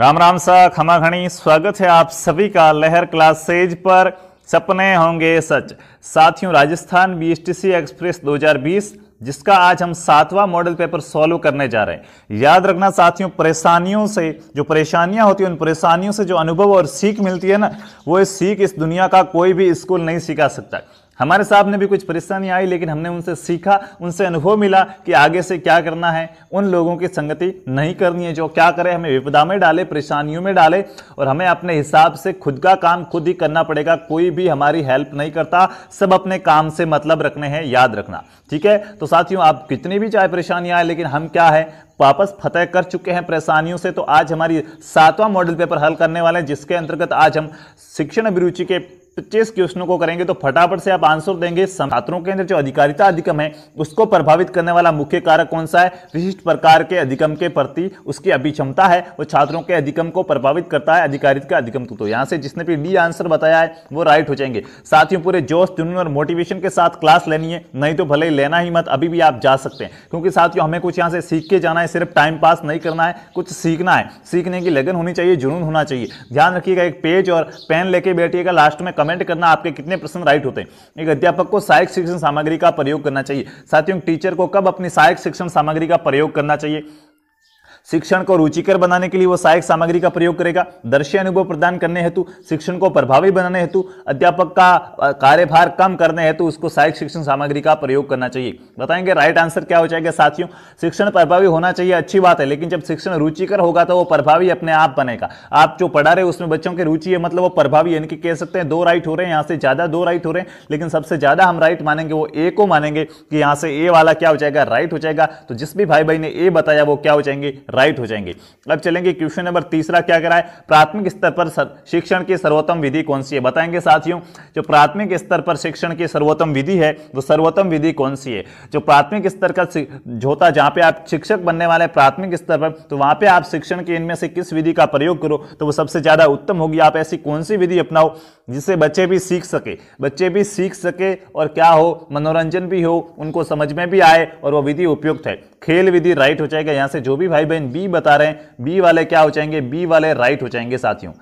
राम राम सा खमा घनी स्वागत है आप सभी का लहर क्लास सेज पर सपने होंगे सच साथियों राजस्थान बीएसटीसी एक्सप्रेस 2020 जिसका आज हम सातवां मॉडल पेपर सॉल्व करने जा रहे हैं याद रखना साथियों परेशानियों से जो परेशानियां होती हैं उन परेशानियों से जो अनुभव और सीख मिलती है ना वो सीख इस दुनिया का कोई भी स्कूल नहीं सिखा सकता हमारे सामने भी कुछ परेशानी आई लेकिन हमने उनसे सीखा उनसे अनुभव मिला कि आगे से क्या करना है उन लोगों की संगति नहीं करनी है जो क्या करे हमें विपदा में डाले परेशानियों में डाले और हमें अपने हिसाब से खुद का काम खुद ही करना पड़ेगा कोई भी हमारी हेल्प नहीं करता सब अपने काम से मतलब रखने हैं याद रखना ठीक है तो साथियों आप कितनी भी चाहे परेशानी आए लेकिन हम क्या है वापस फतेह कर चुके हैं परेशानियों से तो आज हमारी सातवां मॉडल पेपर हल करने वाले हैं जिसके अंतर्गत आज हम शिक्षण अभिरुचि के पच्चीस तो क्वेश्चनों को करेंगे तो फटाफट से आप आंसर देंगे छात्रों के अंदर जो अधिकारिता अधिकम है उसको प्रभावित करने वाला मुख्य कारक कौन सा है विशिष्ट प्रकार के अधिकम के प्रति उसकी अभिक्षमता है वो छात्रों के अधिकम को प्रभावित करता है अधिकारित का अधिकम तो यहाँ से जिसने भी डी आंसर बताया है वो राइट हो जाएंगे साथियों पूरे जोश जुनून और मोटिवेशन के साथ क्लास लेनी है नहीं तो भले ही लेना ही मत अभी भी आप जा सकते हैं क्योंकि साथियों हमें कुछ यहाँ से सीख के जाना है सिर्फ टाइम पास नहीं करना है कुछ सीखना है सीखने की लगन होनी चाहिए जुनून होना चाहिए ध्यान रखिएगा एक पेज और पेन लेके बैठिएगा लास्ट में कमेंट करना आपके कितने प्रश्न राइट होते हैं एक अध्यापक को सहायक शिक्षण सामग्री का प्रयोग करना चाहिए साथियों टीचर को कब अपनी सहायक शिक्षण सामग्री का प्रयोग करना चाहिए शिक्षण को रुचिकर बनाने के लिए वो सहायक सामग्री का प्रयोग करेगा दर्शी अनुभव प्रदान करने हेतु शिक्षण को प्रभावी बनाने हेतु अध्यापक का कार्यभार कम करने हेतु उसको सहायक शिक्षण सामग्री का प्रयोग करना चाहिए बताएंगे राइट आंसर क्या हो जाएगा साथियों शिक्षण प्रभावी होना चाहिए अच्छी बात है लेकिन जब शिक्षण रुचिकर होगा तो वो प्रभावी अपने आप बनेगा आप जो पढ़ा रहे उसमें बच्चों की रुचि है मतलब वो प्रभावी यानी कि कह सकते हैं दो राइट हो रहे हैं यहाँ से ज्यादा दो राइट हो रहे हैं लेकिन सबसे ज्यादा हम राइट मानेंगे वो ए को मानेंगे कि यहाँ से ए वाला क्या हो जाएगा राइट हो जाएगा तो जिस भी भाई भाई ने ए बताया वो क्या हो जाएंगे राइट हो जाएंगे अब चलेंगे क्वेश्चन नंबर तीसरा क्या रहा है प्राथमिक स्तर पर शिक्षण की सर्वोत्तम विधि कौन सी है बताएंगे साथियों जो प्राथमिक स्तर पर शिक्षण की सर्वोत्तम विधि है वो सर्वोत्तम विधि कौन सी है जो प्राथमिक स्तर का होता जहाँ पे आप शिक्षक बनने वाले प्राथमिक स्तर पर तो वहाँ पर आप शिक्षण की इनमें से किस विधि का प्रयोग करो तो वो सबसे ज़्यादा उत्तम होगी आप ऐसी कौन सी विधि अपनाओ जिससे बच्चे भी सीख सके बच्चे भी सीख सके और क्या हो मनोरंजन भी हो उनको समझ में भी आए और वो विधि उपयुक्त है खेल विधि राइट हो जाएगा यहाँ से जो भी भाई बहन बी बता रहे हैं बी वाले क्या हो जाएंगे बी वाले राइट हो जाएंगे साथियों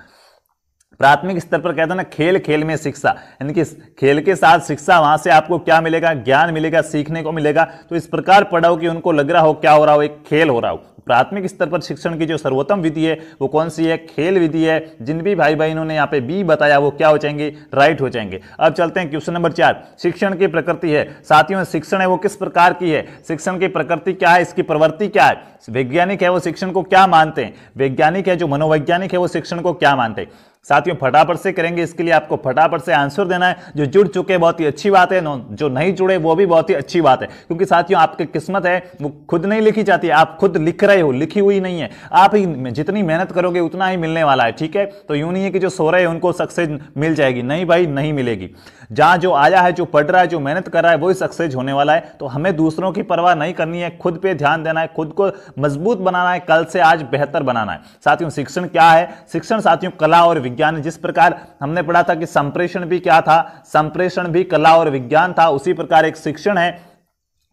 प्राथमिक स्तर पर कहते हैं ना खेल खेल में शिक्षा यानी कि खेल के साथ शिक्षा वहां से आपको क्या मिलेगा ज्ञान मिलेगा सीखने को मिलेगा तो इस प्रकार पढ़ाओ कि उनको लग रहा हो क्या हो रहा हो एक खेल हो रहा हो प्राथमिक स्तर पर शिक्षण की जो सर्वोत्तम विधि है वो कौन सी है खेल विधि है जिन भी भाई बहनों ने यहाँ पे बी बताया वो क्या हो जाएंगे राइट हो जाएंगे अब चलते हैं क्वेश्चन नंबर चार शिक्षण की प्रकृति है साथियों शिक्षण है वो किस प्रकार की है शिक्षण की प्रकृति क्या है इसकी प्रवृत्ति क्या है वैज्ञानिक है वो शिक्षण को क्या मानते हैं वैज्ञानिक है जो मनोवैज्ञानिक है वो शिक्षण को क्या मानते हैं साथियों फटाफट से करेंगे इसके लिए आपको फटाफट से आंसर देना है जो जुड़ चुके हैं बहुत ही अच्छी बात है जो नहीं जुड़े वो भी बहुत ही अच्छी बात है क्योंकि साथियों आपकी किस्मत है वो खुद नहीं लिखी जाती आप खुद लिख रहे हो लिखी हुई नहीं है आप ही जितनी मेहनत करोगे उतना ही मिलने वाला है ठीक है तो यूं नहीं है कि जो सो रहे हैं उनको सक्सेस मिल जाएगी नहीं भाई नहीं मिलेगी जहां जो आया है जो पढ़ रहा है जो मेहनत कर रहा है वही सक्सेस होने वाला है तो हमें दूसरों की परवाह नहीं करनी है खुद पे ध्यान देना है खुद को मजबूत बनाना है कल से आज बेहतर बनाना है साथियों शिक्षण क्या है शिक्षण साथियों कला और विज्ञान विज्ञान जिस प्रकार हमने पढ़ा था कि संप्रेषण भी क्या था संप्रेषण भी कला और विज्ञान था उसी प्रकार एक शिक्षण है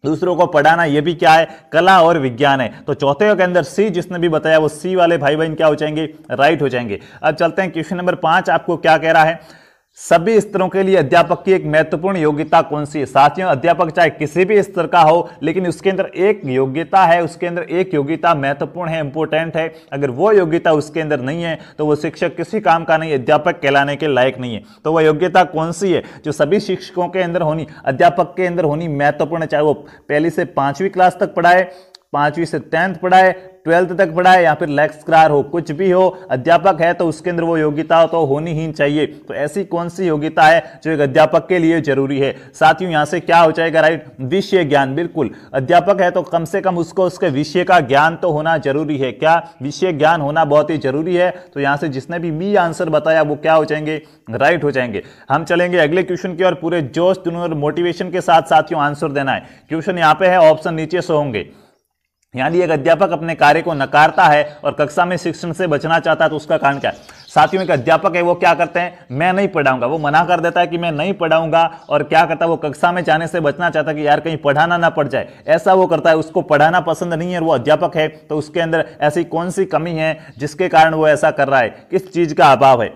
दूसरों को पढ़ाना ये भी क्या है कला और विज्ञान है तो चौथे के अंदर सी जिसने भी बताया वो सी वाले भाई बहन क्या हो जाएंगे राइट हो जाएंगे अब चलते हैं क्वेश्चन नंबर पांच आपको क्या कह रहा है सभी स्तरों के लिए अध्यापक की एक महत्वपूर्ण योग्यता कौन सी है साथियों अध्यापक चाहे किसी भी स्तर का हो लेकिन उसके अंदर एक योग्यता है उसके अंदर एक योग्यता महत्वपूर्ण है इंपॉर्टेंट है अगर वो योग्यता उसके अंदर नहीं है तो वो शिक्षक किसी काम का नहीं अध्यापक कहलाने के लायक नहीं है तो वह योग्यता कौन सी है जो सभी शिक्षकों के अंदर होनी अध्यापक के अंदर होनी महत्वपूर्ण चाहे वो पहली से पांचवी क्लास तक पढ़ाए पांचवी से टेंथ पढ़ाए ट्वेल्थ तक पढ़ाए या फिर लेक्सक्रार हो कुछ भी हो अध्यापक है तो उसके अंदर वो योग्यता तो होनी ही चाहिए तो ऐसी कौन सी योग्यता है जो एक अध्यापक के लिए जरूरी है साथियों यहाँ से क्या हो जाएगा राइट विषय ज्ञान बिल्कुल अध्यापक है तो कम से कम उसको उसके विषय का ज्ञान तो होना जरूरी है क्या विषय ज्ञान होना बहुत ही जरूरी है तो यहाँ से जिसने भी बी आंसर बताया वो क्या हो जाएंगे राइट हो जाएंगे हम चलेंगे अगले क्वेश्चन की और पूरे जोश और मोटिवेशन के साथ साथियों आंसर देना है क्वेश्चन यहाँ पे है ऑप्शन नीचे से होंगे यानी एक अध्यापक अपने कार्य को नकारता है और कक्षा में शिक्षण से बचना चाहता है तो उसका कारण क्या है साथियों एक अध्यापक है वो क्या करते हैं मैं नहीं पढ़ाऊंगा वो मना कर देता है कि मैं नहीं पढ़ाऊंगा और क्या करता है वो कक्षा में जाने से बचना चाहता है कि यार कहीं पढ़ाना ना पड़ जाए ऐसा वो करता है उसको पढ़ाना पसंद नहीं है वो अध्यापक है तो उसके अंदर ऐसी कौन सी कमी है जिसके कारण वो ऐसा कर रहा है किस चीज़ का अभाव है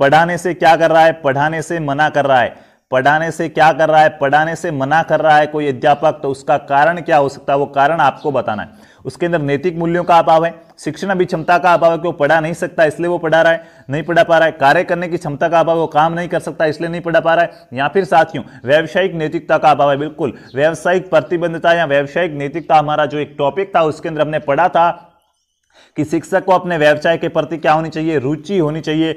पढ़ाने से क्या कर रहा है पढ़ाने से मना कर रहा है पढ़ाने से क्या कर रहा है पढ़ाने से मना कर रहा है कोई अध्यापक तो उसका कारण क्या हो सकता है वो कारण आपको बताना है उसके अंदर नैतिक मूल्यों का अभाव है शिक्षण अभी क्षमता का अभाव है कि वो पढ़ा नहीं सकता इसलिए वो पढ़ा रहा है नहीं पढ़ा पा रहा है कार्य करने की क्षमता का अभाव वो काम नहीं कर सकता इसलिए नहीं पढ़ा पा रहा है या फिर साथियों व्यावसायिक नैतिकता का अभाव है बिल्कुल व्यावसायिक प्रतिबंधता या व्यावसायिक नैतिकता हमारा जो एक टॉपिक था उसके अंदर हमने पढ़ा था कि शिक्षक को अपने व्यवसाय के प्रति क्या होनी चाहिए रुचि होनी चाहिए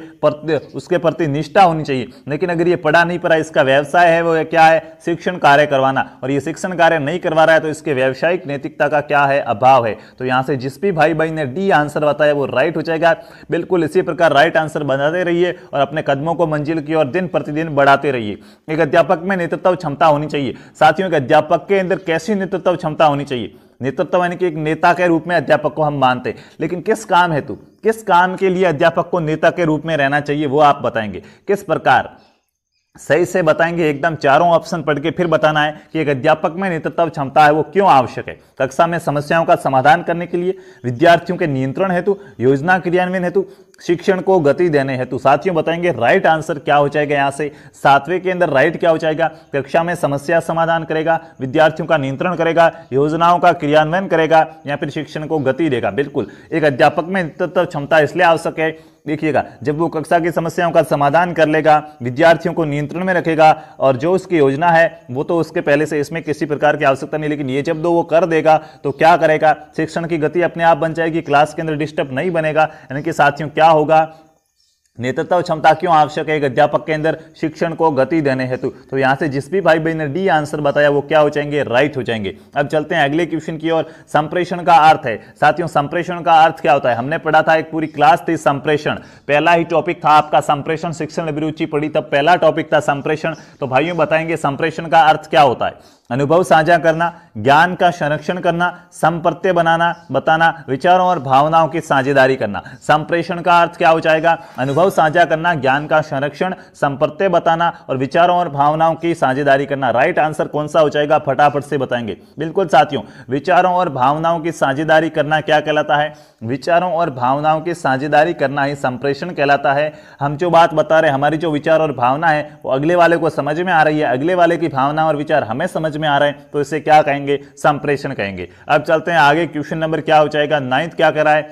उसके प्रति निष्ठा होनी चाहिए लेकिन अगर ये पढ़ा नहीं पड़ा इसका व्यवसाय है वो क्या है शिक्षण कार्य करवाना और ये शिक्षण कार्य नहीं करवा रहा है तो इसके व्यावसायिक नैतिकता का क्या है अभाव है तो यहाँ से जिस भी भाई बहन ने डी आंसर बताया वो राइट हो जाएगा बिल्कुल इसी प्रकार राइट आंसर बनाते रहिए और अपने कदमों को मंजिल की ओर दिन प्रतिदिन बढ़ाते रहिए एक अध्यापक में नेतृत्व क्षमता होनी चाहिए साथियों के अध्यापक के अंदर कैसी नेतृत्व क्षमता होनी चाहिए नेतृत्व यानी कि एक नेता के रूप में अध्यापक को हम मानते लेकिन किस काम हेतु किस काम के लिए अध्यापक को नेता के रूप में रहना चाहिए वो आप बताएंगे किस प्रकार सही से बताएंगे एकदम चारों ऑप्शन पढ़ के फिर बताना है कि एक अध्यापक में नेतृत्व क्षमता है वो क्यों आवश्यक है कक्षा में समस्याओं का समाधान करने के लिए विद्यार्थियों के नियंत्रण हेतु योजना क्रियान्वयन हेतु शिक्षण को गति देने हेतु साथियों बताएंगे राइट आंसर क्या हो जाएगा यहाँ से सातवें के अंदर राइट क्या हो जाएगा कक्षा में समस्या समाधान करेगा विद्यार्थियों का नियंत्रण करेगा योजनाओं का क्रियान्वयन करेगा या फिर शिक्षण को गति देगा बिल्कुल एक अध्यापक में नेतृत्व क्षमता इसलिए आवश्यक है देखिएगा जब वो कक्षा की समस्याओं का समाधान कर लेगा विद्यार्थियों को नियंत्रण में रखेगा और जो उसकी योजना है वो तो उसके पहले से इसमें किसी प्रकार की आवश्यकता नहीं लेकिन ये जब दो वो कर देगा तो क्या करेगा शिक्षण की गति अपने आप बन जाएगी क्लास के अंदर डिस्टर्ब नहीं बनेगा यानी कि साथियों क्या होगा नेतृत्व क्षमता क्यों आवश्यक है एक अध्यापक के अंदर शिक्षण को गति देने हेतु तो यहाँ से जिस भी भाई बहन ने डी आंसर बताया वो क्या हो जाएंगे राइट हो जाएंगे अब चलते हैं अगले क्वेश्चन की ओर संप्रेषण का अर्थ है साथियों संप्रेषण का अर्थ क्या होता है हमने पढ़ा था एक पूरी क्लास थी संप्रेषण पहला ही टॉपिक था आपका संप्रेषण शिक्षण अभिरुचि पढ़ी तब पहला टॉपिक था संप्रेषण तो भाइयों बताएंगे संप्रेषण का अर्थ क्या होता है अनुभव साझा करना ज्ञान का संरक्षण करना संप्रत्य बनाना बताना विचारों और भावनाओं की साझेदारी करना संप्रेषण का अर्थ क्या हो जाएगा अनुभव साझा करना ज्ञान का संरक्षण संप्रत्य बताना और विचारों और भावनाओं की साझेदारी करना राइट आंसर कौन सा हो जाएगा फटाफट से बताएंगे बिल्कुल साथियों विचारों और भावनाओं की साझेदारी करना क्या कहलाता है विचारों और भावनाओं की साझेदारी करना ही संप्रेषण कहलाता है हम जो बात बता रहे हैं हमारी जो विचार और भावना है वो अगले वाले को समझ में आ रही है अगले वाले की भावना और विचार हमें समझ में आ रहे हैं तो इसे क्या कहेंगे संप्रेषण कहेंगे अब चलते हैं आगे क्वेश्चन नंबर क्या हो जाएगा नाइन्थ क्या कराए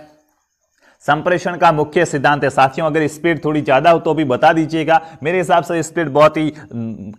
संप्रेषण का मुख्य सिद्धांत है साथियों अगर स्पीड थोड़ी ज़्यादा हो तो भी बता दीजिएगा मेरे हिसाब से स्पीड बहुत ही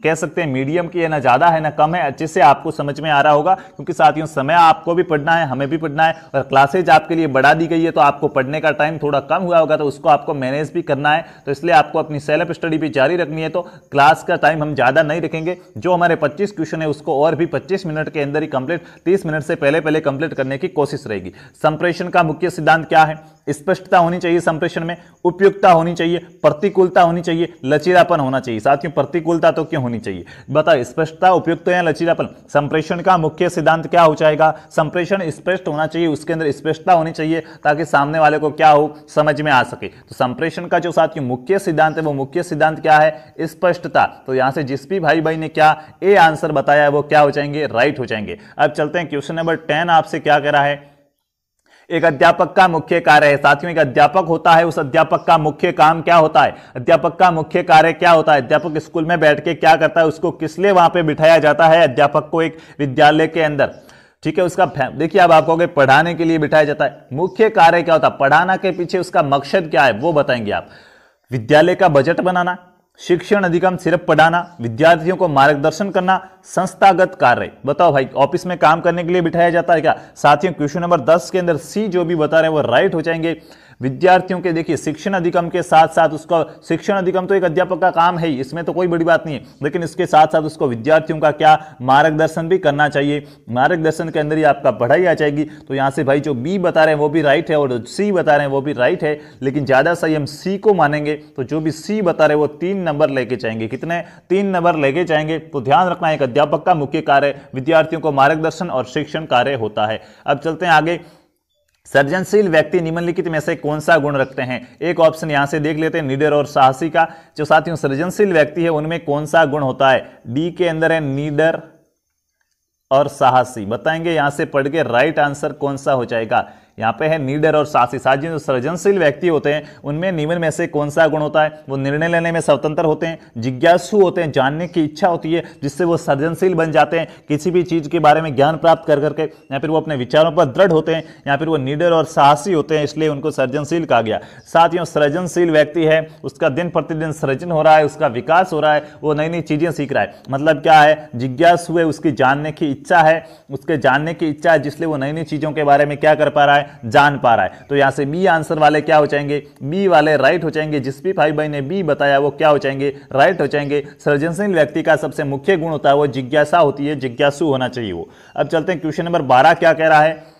कह सकते हैं मीडियम की है ना ज़्यादा है ना कम है अच्छे से आपको समझ में आ रहा होगा क्योंकि साथियों समय आपको भी पढ़ना है हमें भी पढ़ना है और क्लासेज आपके लिए बढ़ा दी गई है तो आपको पढ़ने का टाइम थोड़ा कम हुआ होगा तो उसको आपको मैनेज भी करना है तो इसलिए आपको अपनी सेल्फ स्टडी भी जारी रखनी है तो क्लास का टाइम हम ज़्यादा नहीं रखेंगे जो हमारे पच्चीस क्वेश्चन है उसको और भी पच्चीस मिनट के अंदर ही कंप्लीट तीस मिनट से पहले पहले कंप्लीट करने की कोशिश रहेगी संप्रेषण का मुख्य सिद्धांत क्या है इस पर स्पष्टता होनी चाहिए संप्रेषण में उपयुक्तता होनी चाहिए प्रतिकूलता होनी चाहिए लचीलापन होना चाहिए साथियों प्रतिकूलता तो क्यों होनी चाहिए बताओ स्पष्टता उपयुक्त या लचीलापन संप्रेषण का मुख्य सिद्धांत क्या हो जाएगा संप्रेषण स्पष्ट होना चाहिए उसके अंदर स्पष्टता होनी चाहिए ताकि सामने वाले को क्या हो समझ में आ सके तो संप्रेषण का जो साथियों मुख्य सिद्धांत है वो मुख्य सिद्धांत क्या है स्पष्टता तो यहां से जिस भी भाई भाई ने क्या ए आंसर बताया है वो क्या हो जाएंगे राइट हो जाएंगे अब चलते हैं क्वेश्चन नंबर टेन आपसे क्या कह रहा है एक अध्यापक का मुख्य कार्य है साथियों एक अध्यापक होता है उस अध्यापक का मुख्य काम क्या होता है अध्यापक का मुख्य कार्य क्या होता है अध्यापक स्कूल में बैठ के क्या करता है उसको किस लिए वहां पर बिठाया जाता है अध्यापक को एक विद्यालय के अंदर ठीक है उसका देखिए अब आप कहोगे पढ़ाने के लिए बिठाया जाता है मुख्य कार्य क्या होता है पढ़ाना के पीछे उसका मकसद क्या है वो बताएंगे आप विद्यालय का बजट बनाना शिक्षण अधिगम सिर्फ पढ़ाना विद्यार्थियों को मार्गदर्शन करना संस्थागत कार्य बताओ भाई ऑफिस में काम करने के लिए बिठाया जाता है क्या साथियों क्वेश्चन नंबर दस के अंदर सी जो भी बता रहे हैं वो राइट हो जाएंगे विद्यार्थियों के देखिए शिक्षण अधिगम के साथ साथ उसका शिक्षण अधिगम तो एक अध्यापक का काम है ही इसमें तो कोई बड़ी बात नहीं है लेकिन इसके साथ साथ उसको विद्यार्थियों का क्या मार्गदर्शन भी करना चाहिए मार्गदर्शन के अंदर ही आपका पढ़ाई आ जाएगी तो यहाँ से भाई जो बी बता रहे हैं वो भी राइट है और सी बता रहे हैं वो भी राइट है लेकिन ज़्यादा सही हम सी को मानेंगे तो जो भी सी बता रहे हैं वो तीन नंबर लेके जाएंगे कितने तीन नंबर लेके जाएंगे तो ध्यान रखना एक अध्यापक का मुख्य कार्य विद्यार्थियों को मार्गदर्शन और शिक्षण कार्य होता है अब चलते हैं आगे सर्जनशील व्यक्ति निम्नलिखित में से कौन सा गुण रखते हैं एक ऑप्शन यहां से देख लेते हैं निडर और साहसी का जो साथियों सर्जनशील व्यक्ति है उनमें कौन सा गुण होता है डी के अंदर है निडर और साहसी बताएंगे यहां से पढ़ के राइट आंसर कौन सा हो जाएगा यहाँ पे है नीडर और साथ ही साथ जो सृजनशील व्यक्ति होते हैं उनमें निम्न में से कौन सा गुण होता है वो निर्णय लेने में स्वतंत्र होते हैं जिज्ञासु होते हैं जानने की इच्छा होती है जिससे वो सृजनशील बन जाते हैं किसी भी चीज़ के बारे में ज्ञान प्राप्त कर करके या फिर वो अपने विचारों पर दृढ़ होते हैं या फिर वो नीडर और साहसी होते हैं इसलिए उनको सृजनशील कहा गया साथियों सृजनशील व्यक्ति है उसका दिन प्रतिदिन सृजन हो रहा है उसका विकास हो रहा है वो नई नई चीज़ें सीख रहा है मतलब क्या है जिज्ञासु है उसकी जानने की इच्छा है उसके जानने की इच्छा है जिसलिए वो नई नई चीज़ों के बारे में क्या कर पा रहा है है जान पा रहा है तो यहां से बी आंसर वाले क्या हो जाएंगे बी वाले राइट हो जाएंगे जिस भी भाई भाई ने बी बताया वो क्या हो जाएंगे राइट हो जाएंगे सर्जनशील व्यक्ति का सबसे मुख्य गुण होता है वो जिज्ञासा होती है जिज्ञासु होना चाहिए वो अब चलते हैं क्वेश्चन नंबर बारह क्या कह रहा है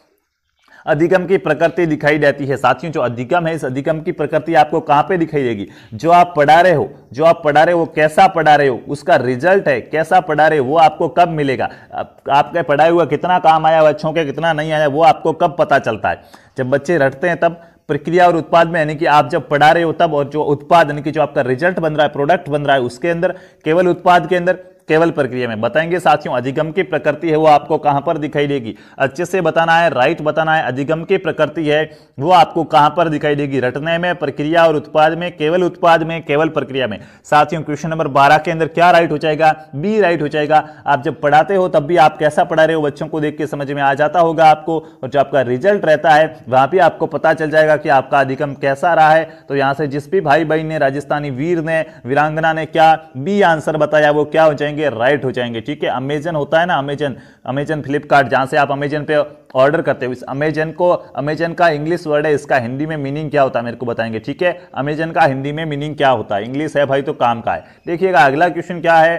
अधिगम की प्रकृति दिखाई देती है साथियों जो अधिगम है इस अधिगम की प्रकृति आपको कहां पे दिखाई देगी जो आप पढ़ा रहे हो जो आप पढ़ा रहे हो कैसा पढ़ा रहे हो उसका रिजल्ट है कैसा पढ़ा रहे हो वो आपको कब मिलेगा आपके पढ़ाए हुआ कितना काम आया बच्चों के कितना नहीं आया वो आपको कब पता चलता है जब बच्चे रटते हैं तब प्रक्रिया और उत्पाद में यानी कि आप जब पढ़ा रहे हो तब और जो उत्पाद यानी कि जो आपका रिजल्ट बन रहा है प्रोडक्ट बन रहा है उसके अंदर केवल उत्पाद के अंदर केवल प्रक्रिया में बताएंगे साथियों अधिगम की प्रकृति है वो आपको कहां पर दिखाई देगी अच्छे से बताना है राइट बताना है अधिगम की प्रकृति है वो आपको कहां पर दिखाई देगी रटने में प्रक्रिया और उत्पाद में केवल उत्पाद में केवल प्रक्रिया में साथियों क्वेश्चन नंबर बारह के अंदर क्या राइट हो जाएगा बी राइट हो जाएगा आप जब पढ़ाते हो तब भी आप कैसा पढ़ा रहे हो बच्चों को देख के समझ में आ जाता होगा आपको और जो आपका रिजल्ट रहता है वहां भी आपको पता चल जाएगा कि आपका अधिगम कैसा रहा है तो यहां से जिस भी भाई बहन ने राजस्थानी वीर ने वीरांगना ने क्या बी आंसर बताया वो क्या हो जाएंगे जाएंगे राइट हो जाएंगे ठीक है अमेजन होता है ना अमेजन अमेजन फ्लिपकार्ट जहाँ से आप अमेजन पे ऑर्डर करते हो इस अमेजन को अमेजन का इंग्लिश वर्ड है इसका हिंदी में मीनिंग क्या होता है मेरे को बताएंगे ठीक है अमेजन का हिंदी में मीनिंग क्या होता है इंग्लिश है भाई तो काम का है देखिएगा अगला क्वेश्चन क्या है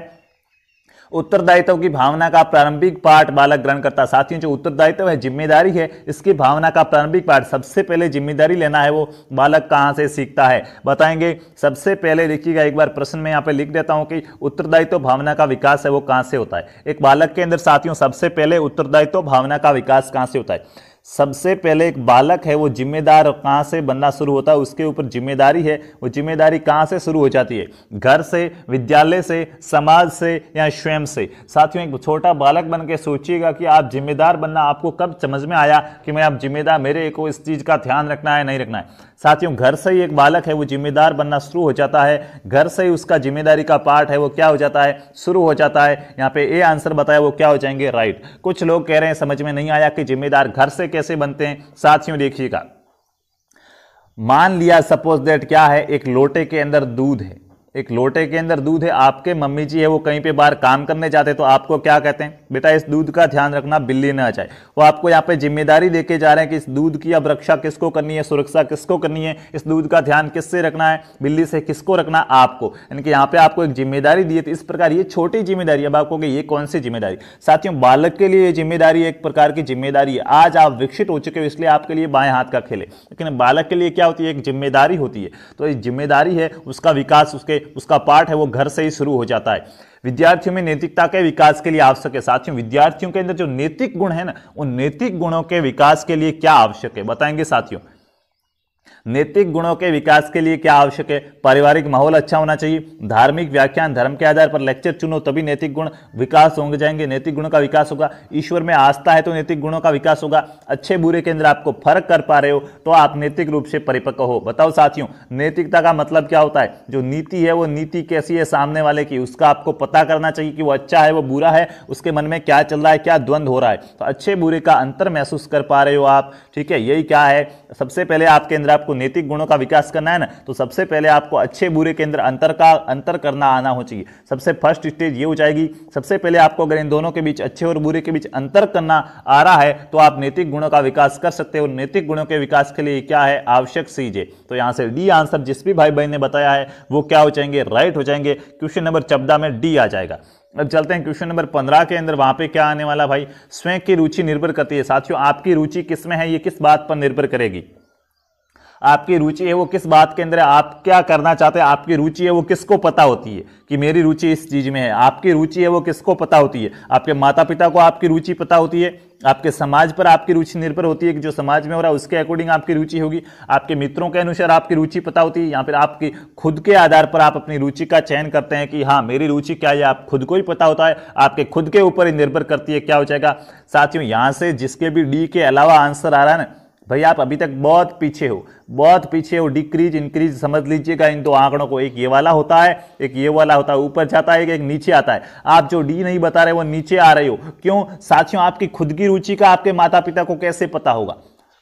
उत्तरदायित्व की भावना का प्रारंभिक पाठ बालक ग्रहण करता साथियों जो उत्तरदायित्व है जिम्मेदारी है इसकी भावना का प्रारंभिक पाठ सबसे पहले जिम्मेदारी लेना है वो बालक कहाँ से सीखता है बताएंगे सबसे पहले देखिएगा एक बार प्रश्न में यहाँ पे लिख देता हूँ कि उत्तरदायित्व भावना का विकास है वो कहाँ से होता है एक बालक के अंदर साथियों सबसे पहले उत्तरदायित्व भावना का विकास कहाँ से होता है सबसे पहले एक बालक है वो जिम्मेदार कहाँ से बनना शुरू होता है उसके ऊपर जिम्मेदारी है वो जिम्मेदारी कहाँ से शुरू हो जाती है घर से विद्यालय से समाज से या स्वयं से साथियों एक छोटा बालक बन के सोचिएगा कि आप जिम्मेदार बनना आपको कब समझ में आया कि मैं आप जिम्मेदार मेरे को इस चीज़ का ध्यान रखना है नहीं रखना है साथियों घर से ही एक बालक है वो जिम्मेदार बनना शुरू हो जाता है घर से ही उसका जिम्मेदारी का पार्ट है वो क्या हो जाता है शुरू हो जाता है यहाँ पे ए आंसर बताया वो क्या हो जाएंगे राइट कुछ लोग कह रहे हैं समझ में नहीं आया कि जिम्मेदार घर से कैसे बनते हैं साथियों देखिएगा मान लिया सपोज दैट क्या है एक लोटे के अंदर दूध है एक लोटे के अंदर दूध है आपके मम्मी जी है वो कहीं पे बाहर काम करने जाते तो आपको क्या कहते हैं बेटा इस दूध का ध्यान रखना बिल्ली ना जाए वो आपको यहाँ पे जिम्मेदारी देके जा रहे हैं कि इस दूध की अब रक्षा किसको करनी है सुरक्षा किसको करनी है इस दूध का ध्यान किससे रखना है बिल्ली से किसको रखना आपको यानी कि यहाँ पे आपको एक जिम्मेदारी दी है तो इस प्रकार ये छोटी जिम्मेदारी अब आपको ये कौन सी जिम्मेदारी साथियों बालक के लिए ये जिम्मेदारी एक प्रकार की जिम्मेदारी है आज आप विकसित हो चुके हो इसलिए आपके लिए बाएं हाथ का खेले लेकिन बालक के लिए क्या होती है एक जिम्मेदारी होती है तो ये जिम्मेदारी है उसका विकास उसके उसका पाठ है वो घर से ही शुरू हो जाता है विद्यार्थियों में नैतिकता के विकास के लिए आवश्यक है साथियों विद्यार्थियों के अंदर जो नैतिक गुण है ना उन नैतिक गुणों के विकास के लिए क्या आवश्यक है बताएंगे साथियों नैतिक गुणों के विकास के लिए क्या आवश्यक है पारिवारिक माहौल अच्छा होना चाहिए धार्मिक व्याख्यान धर्म के आधार पर लेक्चर चुनो तभी नैतिक गुण विकास होंगे जाएंगे नैतिक गुणों का विकास होगा ईश्वर में आस्था है तो नैतिक गुणों का विकास होगा अच्छे बुरे के अंदर आपको फर्क कर पा रहे हो तो आप नैतिक रूप से परिपक्व हो बताओ साथियों नैतिकता का मतलब क्या होता है जो नीति है वो नीति कैसी है सामने वाले की उसका आपको पता करना चाहिए कि वो अच्छा है वो बुरा है उसके मन में क्या चल रहा है क्या द्वंद्व हो रहा है तो अच्छे बुरे का अंतर महसूस कर पा रहे हो आप ठीक है यही क्या है सबसे पहले आपके अंदर आपको आपको नैतिक गुणों का विकास करना है ना तो सबसे पहले आपको अच्छे बुरे के अंदर अंतर का अंतर करना आना हो चाहिए सबसे फर्स्ट स्टेज ये हो जाएगी सबसे पहले आपको अगर इन दोनों के बीच अच्छे और बुरे के बीच अंतर करना आ रहा है तो आप नैतिक गुणों का विकास कर सकते हो नैतिक गुणों के विकास के लिए क्या है आवश्यक सीजे तो यहाँ से डी आंसर जिस भी भाई बहन ने बताया है वो क्या हो जाएंगे राइट हो जाएंगे क्वेश्चन नंबर चौदह में डी आ जाएगा अब चलते हैं क्वेश्चन नंबर पंद्रह के अंदर वहां पे क्या आने वाला भाई स्वयं की रुचि निर्भर करती है साथियों आपकी रुचि किसमें है ये किस बात पर निर्भर करेगी आपकी रुचि है वो किस बात के अंदर है आप क्या करना चाहते हैं आपकी रुचि है वो किसको पता होती है कि मेरी रुचि इस चीज़ में है आपकी रुचि है वो किसको पता होती है आपके माता पिता को आपकी रुचि पता होती है आपके समाज पर आपकी रुचि निर्भर होती है कि जो समाज में हो रहा है उसके अकॉर्डिंग आपकी रुचि होगी आपके मित्रों के अनुसार आपकी रुचि पता होती है या फिर आपकी खुद के आधार पर आप अपनी रुचि का चयन करते हैं कि हाँ मेरी रुचि क्या है आप खुद को ही पता होता है आपके खुद के ऊपर ही निर्भर करती है क्या हो जाएगा साथियों यहाँ से जिसके भी डी के अलावा आंसर आ रहा है ना भाई आप अभी तक बहुत पीछे हो बहुत पीछे हो डिक्रीज इंक्रीज समझ लीजिएगा इन दो आंकड़ों को एक ये वाला होता है एक ये वाला होता है ऊपर जाता है एक, एक नीचे आता है आप जो डी नहीं बता रहे वो नीचे आ रहे हो क्यों साथियों आपकी खुद की रुचि का आपके माता पिता को कैसे पता होगा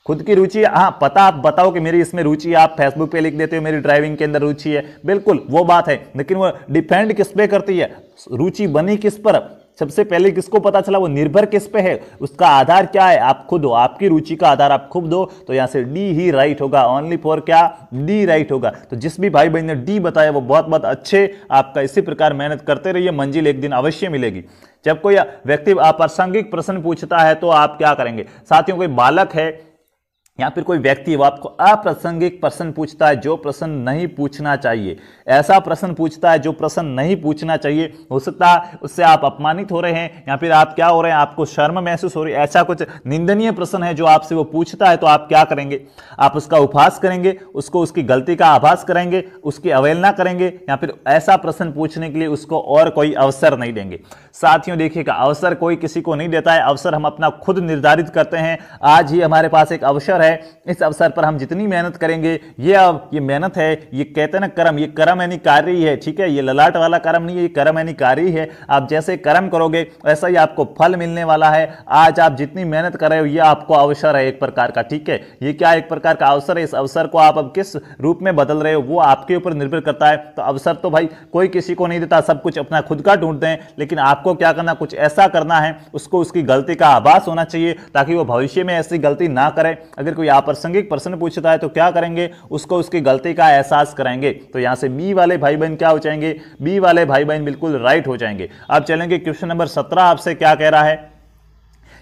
खुद की रुचि हाँ पता आप बताओ कि मेरी इसमें रुचि आप फेसबुक पे लिख देते हो मेरी ड्राइविंग के अंदर रुचि है बिल्कुल वो बात है लेकिन वो डिपेंड किस पे करती है रुचि बनी किस पर सबसे पहले किसको पता चला वो निर्भर किस पे है उसका आधार क्या है आप खुद हो आपकी रुचि का आधार आप खुद हो तो यहां से डी ही राइट होगा ओनली फॉर क्या डी राइट होगा तो जिस भी भाई बहन ने डी बताया वो बहुत बहुत अच्छे आपका इसी प्रकार मेहनत करते रहिए मंजिल एक दिन अवश्य मिलेगी जब कोई व्यक्ति अप्रासंगिक प्रश्न पूछता है तो आप क्या करेंगे साथियों कोई बालक है या फिर कोई व्यक्ति वो आपको अप्रासंगिक प्रश्न पूछता है जो प्रश्न नहीं पूछना चाहिए ऐसा प्रश्न पूछता है जो प्रश्न नहीं पूछना चाहिए हो सकता है उससे आप अपमानित हो रहे हैं या फिर आप क्या हो रहे हैं आपको शर्म महसूस हो रही है ऐसा कुछ निंदनीय प्रश्न है जो आपसे वो पूछता है तो आप क्या करेंगे आप उसका उपहास करेंगे उसको उसकी गलती का आभास करेंगे उसकी अवहेलना करेंगे या फिर ऐसा प्रश्न पूछने के लिए उसको और कोई अवसर नहीं देंगे साथियों देखिएगा अवसर कोई किसी को नहीं देता है अवसर हम अपना खुद निर्धारित करते हैं आज ही हमारे पास एक अवसर है है इस अवसर पर हम जितनी मेहनत करेंगे ये अब ये मेहनत है ये कहते ना कर्म ये कर्म यानी कार्य ही है ठीक है ये ललाट वाला कर्म नहीं है ये कर्म यानी कार्य ही है आप जैसे कर्म करोगे वैसा ही आपको फल मिलने वाला है आज आप जितनी मेहनत कर रहे हो ये आपको अवसर है एक प्रकार का ठीक है ये क्या एक प्रकार का अवसर है इस अवसर को आप अब किस रूप में बदल रहे हो वो आपके ऊपर निर्भर करता है तो अवसर तो भाई कोई किसी को नहीं देता सब कुछ अपना खुद का ढूंढते हैं लेकिन आपको क्या करना कुछ ऐसा करना है उसको उसकी गलती का आभास होना चाहिए ताकि वो भविष्य में ऐसी गलती ना करे अगर कोई आप्रसंगिक प्रश्न पूछता है तो क्या करेंगे उसको उसकी गलती का एहसास कराएंगे तो यहां से बी वाले भाई बहन क्या हो जाएंगे बी वाले भाई बहन बिल्कुल राइट हो जाएंगे अब चलेंगे क्वेश्चन नंबर सत्रह आपसे क्या कह रहा है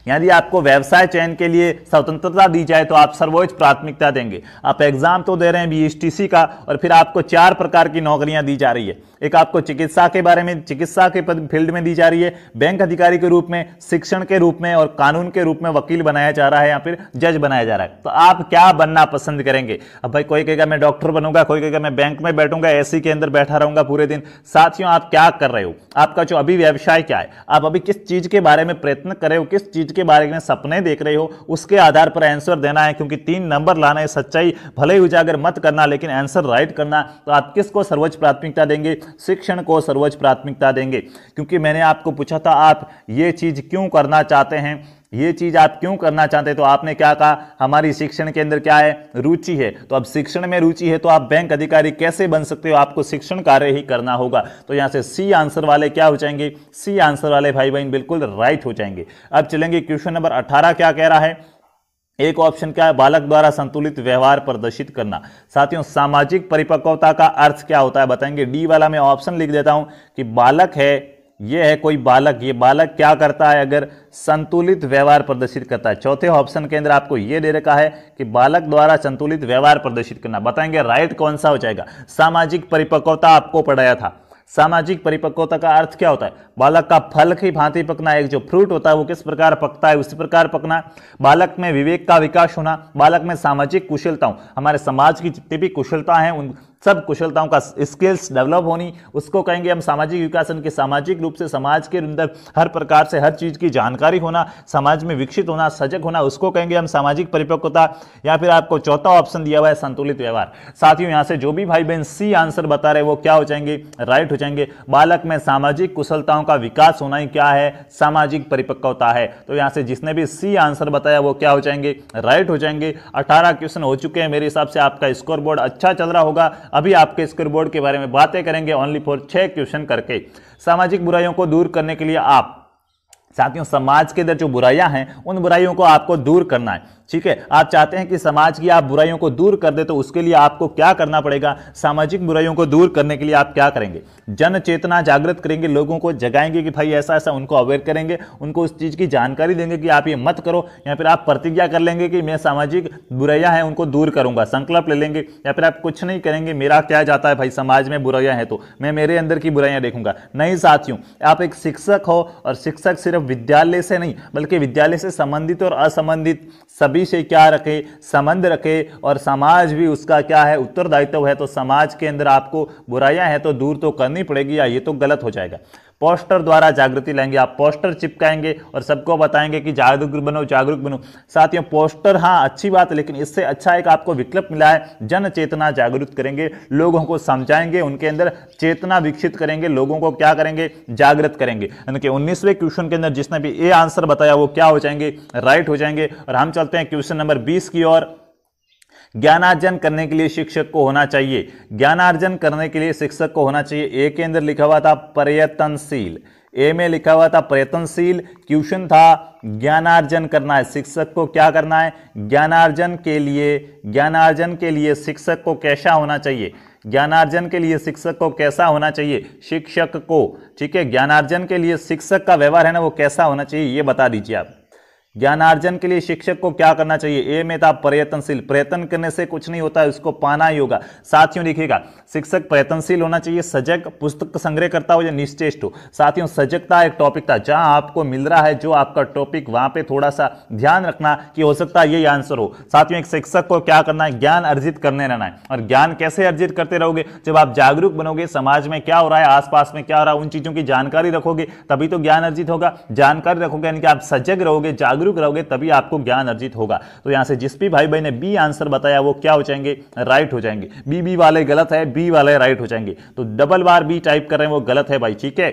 यदि आपको व्यवसाय चयन के लिए स्वतंत्रता दी जाए तो आप सर्वोच्च प्राथमिकता देंगे आप एग्जाम तो दे रहे हैं बी का और फिर आपको चार प्रकार की नौकरियां दी जा रही है एक आपको चिकित्सा के बारे में चिकित्सा के फील्ड में दी जा रही है बैंक अधिकारी के रूप में शिक्षण के रूप में और कानून के रूप में वकील बनाया जा रहा है या फिर जज बनाया जा रहा है तो आप क्या बनना पसंद करेंगे अब भाई कोई कहेगा मैं डॉक्टर बनूंगा कोई कहेगा मैं बैंक में बैठूंगा ए के अंदर बैठा रहूंगा पूरे दिन साथियों आप क्या कर रहे हो आपका जो अभी व्यवसाय क्या है आप अभी किस चीज के बारे में प्रयत्न कर रहे हो किस चीज चीज के बारे में सपने देख रहे हो उसके आधार पर आंसर देना है क्योंकि तीन नंबर लाना है सच्चाई भले ही उजागर मत करना लेकिन आंसर राइट करना तो आप किसको सर्वोच्च प्राथमिकता देंगे शिक्षण को सर्वोच्च प्राथमिकता देंगे क्योंकि मैंने आपको पूछा था आप ये चीज क्यों करना चाहते हैं ये चीज आप क्यों करना चाहते तो आपने क्या कहा हमारी शिक्षण के अंदर क्या है रुचि है तो अब शिक्षण में रुचि है तो आप बैंक अधिकारी कैसे बन सकते हो आपको शिक्षण कार्य ही करना होगा तो यहां से सी आंसर वाले क्या हो जाएंगे सी आंसर वाले भाई बहन बिल्कुल राइट हो जाएंगे अब चलेंगे क्वेश्चन नंबर अठारह क्या कह रहा है एक ऑप्शन क्या है बालक द्वारा संतुलित व्यवहार प्रदर्शित करना साथियों सामाजिक परिपक्वता का अर्थ क्या होता है बताएंगे डी वाला मैं ऑप्शन लिख देता हूं कि बालक है ये है कोई बालक ये बालक क्या करता है अगर संतुलित व्यवहार प्रदर्शित करता है चौथे ऑप्शन के अंदर आपको यह दे रखा है कि बालक द्वारा संतुलित व्यवहार प्रदर्शित करना बताएंगे राइट कौन सा हो जाएगा सामाजिक परिपक्वता आपको पढ़ाया था सामाजिक परिपक्वता का अर्थ क्या होता है बालक का फल की भांति पकना एक जो फ्रूट होता है वो किस प्रकार पकता है उसी प्रकार पकना बालक में विवेक का विकास होना बालक में सामाजिक कुशलताओं हमारे समाज की जितनी भी कुशलता है उन सब कुशलताओं का स्किल्स डेवलप होनी उसको कहेंगे हम सामाजिक विकास के सामाजिक रूप से समाज के अंदर हर प्रकार से हर चीज़ की जानकारी होना समाज में विकसित होना सजग होना उसको कहेंगे हम सामाजिक परिपक्वता या फिर आपको चौथा ऑप्शन दिया हुआ है संतुलित व्यवहार साथियों यहाँ से जो भी भाई बहन सी आंसर बता रहे वो क्या हो जाएंगे राइट हो जाएंगे बालक में सामाजिक कुशलताओं का विकास होना ही क्या है सामाजिक परिपक्वता है तो यहाँ से जिसने भी सी आंसर बताया वो क्या हो जाएंगे राइट हो जाएंगे अठारह क्वेश्चन हो चुके हैं मेरे हिसाब से आपका स्कोर बोर्ड अच्छा चल रहा होगा अभी आपके स्कोर बोर्ड के बारे में बातें करेंगे ओनली फॉर छः क्वेश्चन करके सामाजिक बुराइयों को दूर करने के लिए आप साथियों समाज के अंदर जो बुराइयां हैं उन बुराइयों को आपको दूर करना है ठीक है आप चाहते हैं कि समाज की आप बुराइयों को दूर कर दे तो उसके लिए आपको क्या करना पड़ेगा सामाजिक बुराइयों को दूर करने के लिए आप क्या करेंगे जन चेतना जागृत करेंगे लोगों को जगाएंगे कि भाई ऐसा ऐसा उनको अवेयर करेंगे उनको उस चीज़ की जानकारी देंगे कि आप ये मत करो या फिर आप प्रतिज्ञा कर लेंगे कि मैं सामाजिक बुराइयाँ हैं उनको दूर करूंगा संकल्प ले लेंगे या फिर आप कुछ नहीं करेंगे मेरा क्या जाता है भाई समाज में बुराइयाँ हैं तो मैं मेरे अंदर की बुराइयाँ देखूंगा नहीं साथियों आप एक शिक्षक हो और शिक्षक सिर्फ विद्यालय से नहीं बल्कि विद्यालय से संबंधित और असंबंधित सभी से क्या रखे संबंध रखे और समाज भी उसका क्या है उत्तरदायित्व है तो समाज के अंदर आपको बुराइयां हैं तो दूर तो करनी पड़ेगी या ये तो गलत हो जाएगा पोस्टर द्वारा जागृति लाएंगे आप पोस्टर चिपकाएंगे और सबको बताएंगे कि जागरूक बनो जागरूक बनो साथियों पोस्टर हाँ अच्छी बात लेकिन इससे अच्छा एक आपको विकल्प मिला है जन चेतना जागरूक करेंगे लोगों को समझाएंगे उनके अंदर चेतना विकसित करेंगे लोगों को क्या करेंगे जागृत करेंगे यानी कि उन्नीसवें क्वेश्चन के अंदर जिसने भी ए आंसर बताया वो क्या हो जाएंगे राइट हो जाएंगे और हम चलते चलते हैं क्वेश्चन नंबर बीस की ओर ज्ञानार्जन करने के लिए शिक्षक को होना चाहिए ज्ञानार्जन करने के लिए शिक्षक को होना चाहिए ए के अंदर लिखा हुआ था प्रयत्नशील ए में लिखा हुआ था प्रयत्नशील क्वेश्चन था ज्ञानार्जन करना है शिक्षक को क्या करना है ज्ञानार्जन के लिए ज्ञानार्जन के लिए शिक्षक को कैसा होना चाहिए ज्ञानार्जन के लिए शिक्षक को कैसा होना चाहिए शिक्षक को ठीक है ज्ञानार्जन के लिए शिक्षक का व्यवहार है ना वो कैसा होना चाहिए ये बता दीजिए आप ज्ञानार्जन के लिए शिक्षक को क्या करना चाहिए ए में था तो प्रयत्नशील प्रयत्न करने से कुछ नहीं होता है उसको पाना ही होगा साथियों लिखिएगा शिक्षक प्रयत्नशील होना चाहिए सजग पुस्तक संग्रह करता हो या निश्चेष्ट हो साथियों सजगता एक टॉपिक था जहां आपको मिल रहा है जो आपका टॉपिक वहां पे थोड़ा सा ध्यान रखना कि हो सकता है ये आंसर हो साथियों एक शिक्षक को क्या करना है ज्ञान अर्जित करने रहना है और ज्ञान कैसे अर्जित करते रहोगे जब आप जागरूक बनोगे समाज में क्या हो रहा है आसपास में क्या हो रहा है उन चीजों की जानकारी रखोगे तभी तो ज्ञान अर्जित होगा जानकारी रखोगे यानी कि आप सजग रहोगे जागरूक जागरूक रहोगे तभी आपको ज्ञान अर्जित होगा तो यहां से जिस भी भाई बहन ने बी आंसर बताया वो क्या हो जाएंगे राइट हो जाएंगे बी बी वाले गलत है बी वाले राइट हो जाएंगे तो डबल बार बी टाइप कर रहे हैं वो गलत है भाई ठीक है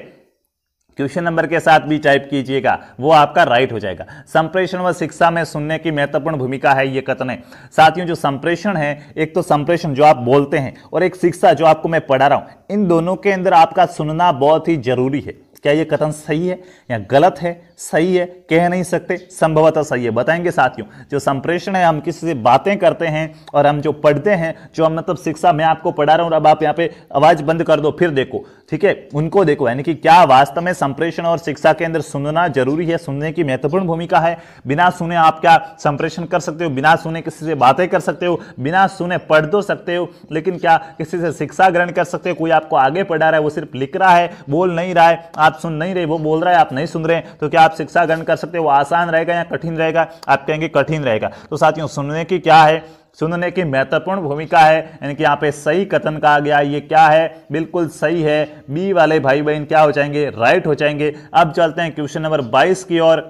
क्वेश्चन नंबर के साथ भी टाइप कीजिएगा वो आपका राइट हो जाएगा संप्रेषण व शिक्षा में सुनने की महत्वपूर्ण भूमिका है ये कथन है साथियों जो संप्रेषण है एक तो संप्रेषण जो आप बोलते हैं और एक शिक्षा जो आपको मैं पढ़ा रहा हूं इन दोनों के अंदर आपका सुनना बहुत ही जरूरी है क्या ये कथन सही है या गलत है सही है कह नहीं सकते संभवतः सही है बताएंगे साथियों जो संप्रेषण है हम किसी से बातें करते हैं और हम जो पढ़ते हैं जो हम मतलब शिक्षा मैं आपको पढ़ा रहा हूँ अब आप यहाँ पे आवाज़ बंद कर दो फिर देखो ठीक है उनको देखो यानी कि क्या वास्तव में संप्रेषण और शिक्षा के अंदर सुनना जरूरी है सुनने की महत्वपूर्ण भूमिका है बिना सुने आप क्या संप्रेषण कर सकते हो बिना सुने किसी से बातें कर सकते हो बिना सुने पढ़ दो तो सकते हो लेकिन क्या किसी से शिक्षा ग्रहण कर सकते हो कोई आपको आगे पढ़ा रहा है वो सिर्फ लिख रहा है बोल नहीं रहा है आप सुन नहीं रहे वो बोल रहा है आप नहीं सुन रहे तो क्या आप शिक्षा ग्रहण कर सकते हो वो आसान रहेगा या कठिन रहेगा आप कहेंगे कठिन रहेगा तो साथियों सुनने की क्या है सुनने की महत्वपूर्ण भूमिका है यानी कि यहाँ पे सही कथन कहा गया ये क्या है बिल्कुल सही है बी वाले भाई बहन क्या हो जाएंगे राइट हो जाएंगे अब चलते हैं क्वेश्चन नंबर 22 की ओर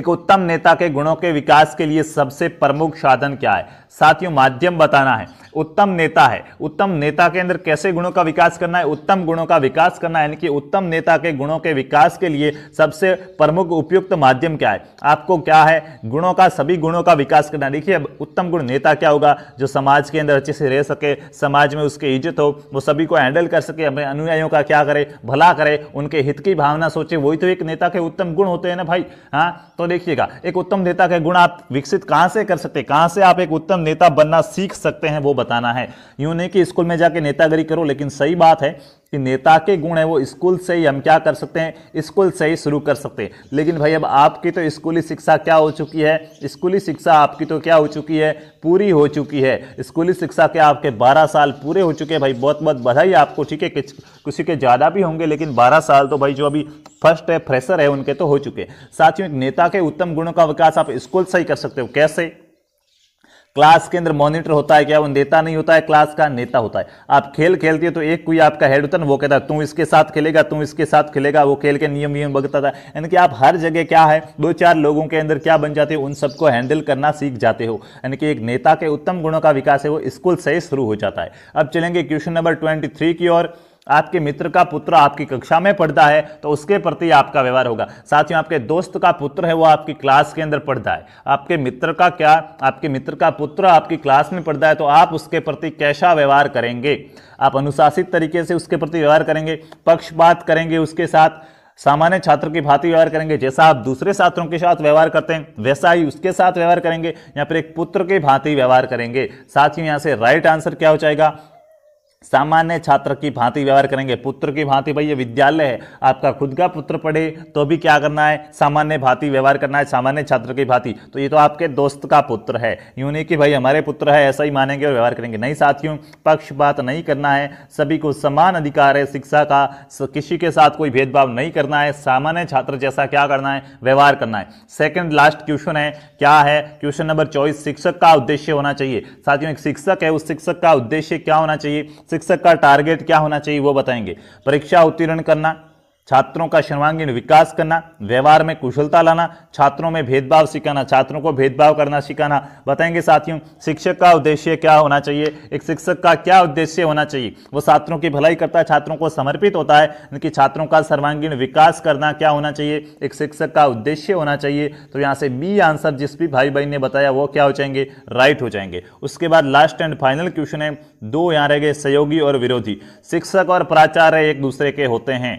एक उत्तम नेता के गुणों के विकास के लिए सबसे प्रमुख साधन क्या है साथियों माध्यम बताना है उत्तम नेता है उत्तम नेता के अंदर कैसे गुणों का विकास करना है उत्तम गुणों का विकास करना है यानी कि उत्तम नेता के गुणों के विकास के लिए सबसे प्रमुख उपयुक्त माध्यम क्या है आपको क्या है गुणों का सभी गुणों का विकास करना देखिए अब उत्तम गुण नेता क्या होगा जो समाज के अंदर अच्छे से रह सके समाज में उसकी इज्जत हो वो सभी को हैंडल कर सके अपने अनुयायियों का क्या करे भला करे उनके हित की भावना सोचे वही तो एक नेता के उत्तम गुण होते हैं ना भाई हाँ तो देखिएगा एक उत्तम नेता के गुण आप विकसित कहाँ से कर सकते कहाँ से आप एक उत्तम नेता बनना सीख सकते हैं वो बताना है यूं नहीं कि स्कूल में जाके नेतागिरी करो लेकिन सही बात है कि नेता के गुण है वो स्कूल से ही हम क्या कर सकते हैं स्कूल से ही शुरू कर सकते हैं लेकिन भाई अब आपकी तो स्कूली शिक्षा क्या हो चुकी है स्कूली शिक्षा आपकी तो क्या हो चुकी है पूरी हो चुकी है स्कूली शिक्षा के आपके 12 साल पूरे हो चुके हैं भाई बहुत बहुत बधाई आपको ठीक है किसी के ज़्यादा भी होंगे लेकिन बारह साल तो भाई जो अभी फर्स्ट है फ्रेशर है उनके तो हो चुके साथियों नेता के उत्तम गुणों का विकास आप स्कूल से ही कर सकते हो कैसे क्लास के अंदर मॉनिटर होता है क्या वो नेता नहीं होता है क्लास का नेता होता है आप खेल खेलती हो तो एक कोई आपका हेड होता है वो कहता है तू इसके साथ खेलेगा तू इसके साथ खेलेगा वो खेल के नियम नियम बगता था यानी कि आप हर जगह क्या है दो चार लोगों के अंदर क्या बन जाते हो उन सबको हैंडल करना सीख जाते हो यानी कि एक नेता के उत्तम गुणों का विकास है वो स्कूल से शुरू हो जाता है अब चलेंगे क्वेश्चन नंबर ट्वेंटी की ओर आपके मित्र का पुत्र आपकी कक्षा में पढ़ता है तो उसके प्रति आपका व्यवहार होगा साथियों आपके दोस्त का पुत्र है वो आपकी क्लास के अंदर पढ़ता है आपके मित्र का क्या आपके मित्र का पुत्र आपकी क्लास में पढ़ता है तो आप उसके प्रति कैसा व्यवहार करेंगे आप अनुशासित तरीके से उसके प्रति व्यवहार करेंगे पक्षपात करेंगे उसके साथ सामान्य छात्र की भांति व्यवहार करेंगे जैसा आप दूसरे छात्रों के साथ व्यवहार करते हैं वैसा ही उसके साथ व्यवहार करेंगे या फिर एक पुत्र की भांति व्यवहार करेंगे साथ ही यहाँ से राइट आंसर क्या हो जाएगा सामान्य छात्र की भांति व्यवहार करेंगे पुत्र की भांति भाई ये विद्यालय है आपका खुद का पुत्र पढ़े तो भी क्या करना है सामान्य भांति व्यवहार करना है सामान्य छात्र की भांति तो ये तो आपके दोस्त का पुत्र है यूं नहीं कि भाई हमारे पुत्र है ऐसा ही मानेंगे और व्यवहार करेंगे नहीं साथियों पक्षपात नहीं करना है सभी को समान अधिकार है शिक्षा का किसी के साथ कोई भेदभाव नहीं करना है सामान्य छात्र जैसा क्या करना है व्यवहार करना है सेकेंड लास्ट क्वेश्चन है क्या है क्वेश्चन नंबर चौबीस शिक्षक का उद्देश्य होना चाहिए साथियों एक शिक्षक है उस शिक्षक का उद्देश्य क्या होना चाहिए शिक्षक का टारगेट क्या होना चाहिए वो बताएंगे परीक्षा उत्तीर्ण करना छात्रों का सर्वांगीण विकास करना व्यवहार में कुशलता लाना छात्रों में भेदभाव सिखाना छात्रों को भेदभाव करना सिखाना बताएंगे साथियों शिक्षक का उद्देश्य क्या होना चाहिए एक शिक्षक का क्या उद्देश्य होना चाहिए वो छात्रों की भलाई करता है छात्रों को समर्पित होता है कि छात्रों का सर्वांगीण विकास करना क्या होना चाहिए एक शिक्षक का उद्देश्य होना चाहिए तो यहाँ से बी आंसर जिस भी भाई बहन ने बताया वो क्या हो जाएंगे राइट हो जाएंगे उसके बाद लास्ट एंड फाइनल क्वेश्चन है दो यहाँ रह गए सहयोगी और विरोधी शिक्षक और प्राचार्य एक दूसरे के होते हैं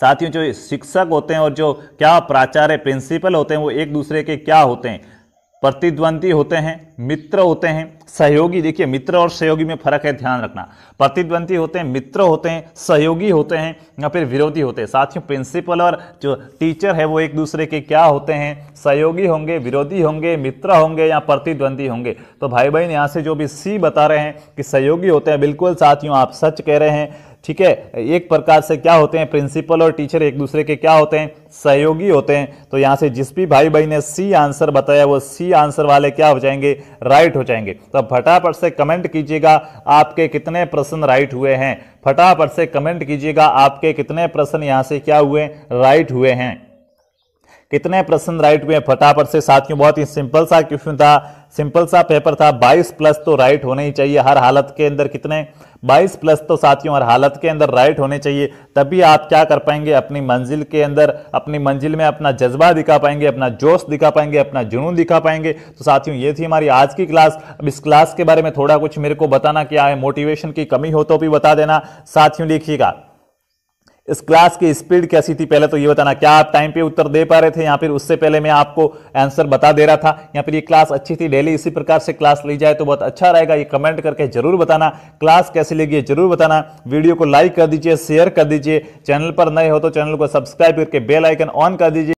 साथियों जो शिक्षक होते हैं और जो क्या प्राचार्य प्रिंसिपल होते हैं वो एक दूसरे के क्या होते हैं प्रतिद्वंदी होते हैं मित्र होते हैं सहयोगी देखिए मित्र और सहयोगी में फर्क है ध्यान रखना प्रतिद्वंदी होते हैं मित्र होते हैं सहयोगी होते हैं या फिर विरोधी होते हैं साथियों प्रिंसिपल और जो टीचर है वो एक दूसरे के क्या होते हैं सहयोगी होंगे विरोधी होंगे मित्र होंगे या प्रतिद्वंदी होंगे तो भाई बहन यहाँ से जो भी सी बता रहे हैं कि सहयोगी होते हैं बिल्कुल साथियों आप सच कह रहे हैं ठीक है एक प्रकार से क्या होते हैं प्रिंसिपल और टीचर एक दूसरे के क्या होते हैं सहयोगी होते हैं तो यहाँ से जिस भी भाई भाई ने सी आंसर बताया वो सी आंसर वाले क्या हो जाएंगे राइट हो जाएंगे तो फटाफट से कमेंट कीजिएगा आपके कितने प्रश्न राइट हुए हैं फटाफट से कमेंट कीजिएगा आपके कितने प्रश्न यहाँ से क्या हुए राइट हुए हैं कितने प्रश्न राइट हुए फटाफट से साथियों बहुत ही सिंपल सा क्वेश्चन था सिंपल सा पेपर था 22 प्लस तो राइट होने ही चाहिए हर हालत के अंदर कितने 22 प्लस तो साथियों हर हालत के अंदर राइट होने चाहिए तभी आप क्या कर पाएंगे अपनी मंजिल के अंदर अपनी मंजिल में अपना जज्बा दिखा पाएंगे अपना जोश दिखा पाएंगे अपना जुनून दिखा पाएंगे तो साथियों ये थी हमारी आज की क्लास अब इस क्लास के बारे में थोड़ा कुछ मेरे को बताना क्या है मोटिवेशन की कमी हो तो भी बता देना साथियों लिखिएगा इस क्लास की स्पीड कैसी थी पहले तो ये बताना क्या आप टाइम पे उत्तर दे पा रहे थे या फिर उससे पहले मैं आपको आंसर बता दे रहा था या फिर ये क्लास अच्छी थी डेली इसी प्रकार से क्लास ली जाए तो बहुत अच्छा रहेगा ये कमेंट करके जरूर बताना क्लास कैसी लगी जरूर बताना वीडियो को लाइक कर दीजिए शेयर कर दीजिए चैनल पर नए हो तो चैनल को सब्सक्राइब करके बेलाइकन ऑन कर दीजिए